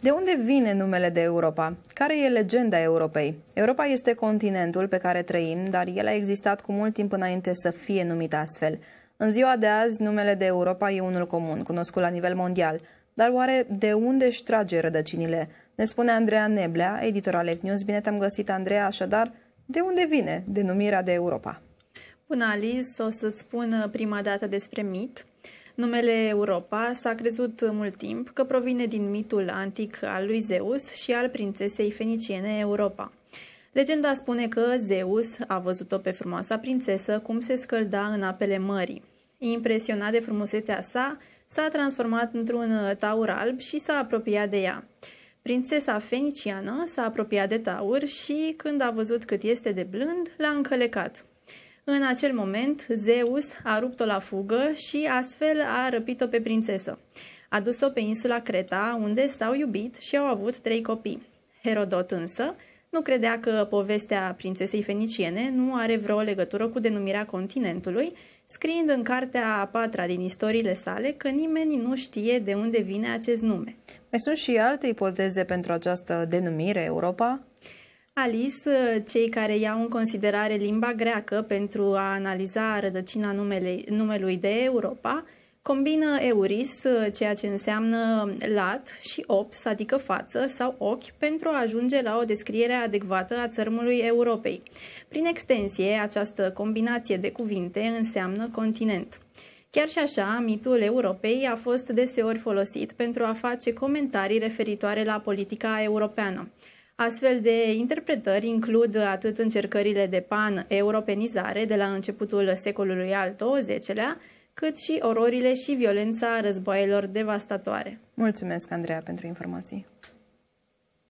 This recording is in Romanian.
De unde vine numele de Europa? Care e legenda Europei? Europa este continentul pe care trăim, dar el a existat cu mult timp înainte să fie numit astfel. În ziua de azi, numele de Europa e unul comun, cunoscut la nivel mondial. Dar oare de unde își trage rădăcinile? Ne spune Andreea Neblea, editor al News. Bine te-am găsit, Andreea, așadar, de unde vine denumirea de Europa? Bună, Alice, o să-ți spun prima dată despre mit. Numele Europa s-a crezut mult timp că provine din mitul antic al lui Zeus și al prințesei feniciene Europa. Legenda spune că Zeus a văzut-o pe frumoasa prințesă cum se scălda în apele mării. Impresionat de frumusețea sa, s-a transformat într-un taur alb și s-a apropiat de ea. Prințesa feniciană s-a apropiat de taur și, când a văzut cât este de blând, l-a încălecat. În acel moment, Zeus a rupt-o la fugă și astfel a răpit-o pe prințesă. A dus-o pe insula Creta, unde s-au iubit și au avut trei copii. Herodot însă nu credea că povestea prințesei feniciene nu are vreo legătură cu denumirea continentului, scriind în cartea a patra din istoriile sale că nimeni nu știe de unde vine acest nume. Mai sunt și alte ipoteze pentru această denumire, Europa? Alice, cei care iau în considerare limba greacă pentru a analiza rădăcina numele, numelui de Europa, combină euris, ceea ce înseamnă lat, și ops, adică față sau ochi, pentru a ajunge la o descriere adecvată a țărmului Europei. Prin extensie, această combinație de cuvinte înseamnă continent. Chiar și așa, mitul Europei a fost deseori folosit pentru a face comentarii referitoare la politica europeană. Astfel de interpretări includ atât încercările de pan-europenizare de la începutul secolului al XX-lea, cât și ororile și violența războaielor devastatoare. Mulțumesc, Andreea, pentru informații.